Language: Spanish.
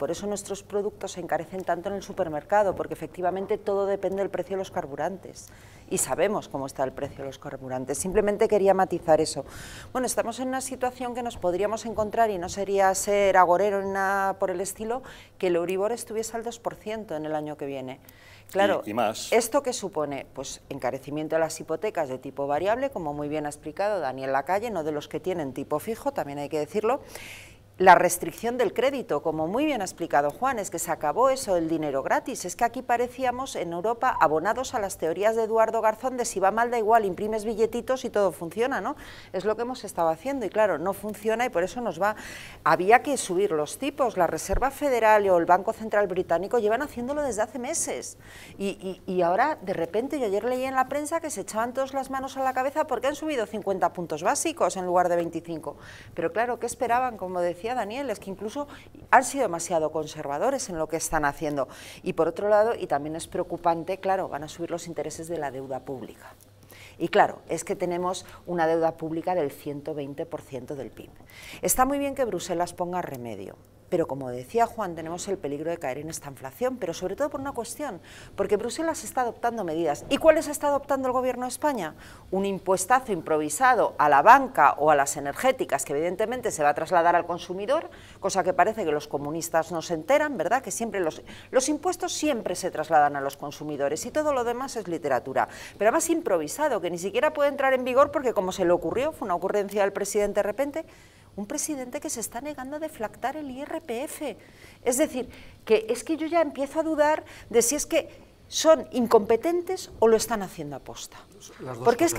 Por eso nuestros productos se encarecen tanto en el supermercado, porque efectivamente todo depende del precio de los carburantes. Y sabemos cómo está el precio de los carburantes. Simplemente quería matizar eso. Bueno, estamos en una situación que nos podríamos encontrar, y no sería ser agorero por el estilo, que el Euribor estuviese al 2% en el año que viene. Claro, y, más. ¿esto qué supone? Pues encarecimiento de las hipotecas de tipo variable, como muy bien ha explicado Daniel Lacalle, no de los que tienen tipo fijo, también hay que decirlo, la restricción del crédito, como muy bien ha explicado Juan, es que se acabó eso del dinero gratis. Es que aquí parecíamos en Europa abonados a las teorías de Eduardo Garzón de si va mal da igual, imprimes billetitos y todo funciona, ¿no? Es lo que hemos estado haciendo y claro, no funciona y por eso nos va. Había que subir los tipos, la Reserva Federal o el Banco Central Británico llevan haciéndolo desde hace meses y, ahora de repente yo ayer leí en la prensa que se echaban todas las manos a la cabeza porque han subido 50 puntos básicos en lugar de 25. Pero claro, ¿qué esperaban? Como decía Daniel, es que incluso han sido demasiado conservadores en lo que están haciendo. Y por otro lado, y también es preocupante, claro, van a subir los intereses de la deuda pública. Y claro, es que tenemos una deuda pública del 120% del PIB. Está muy bien que Bruselas ponga remedio, pero como decía Juan, tenemos el peligro de caer en esta inflación, pero sobre todo por una cuestión, porque Bruselas está adoptando medidas. ¿Y cuáles está adoptando el Gobierno de España? Un impuestazo improvisado a la banca o a las energéticas, que evidentemente se va a trasladar al consumidor, cosa que parece que los comunistas no se enteran, ¿verdad? Que siempre los, los impuestos siempre se trasladan a los consumidores y todo lo demás es literatura. Pero además improvisado, que ni siquiera puede entrar en vigor porque como se le ocurrió, fue una ocurrencia del presidente de repente, un presidente que se está negando a deflactar el IRPF. Es decir, que es que yo ya empiezo a dudar de si es que son incompetentes o lo están haciendo aposta. Porque es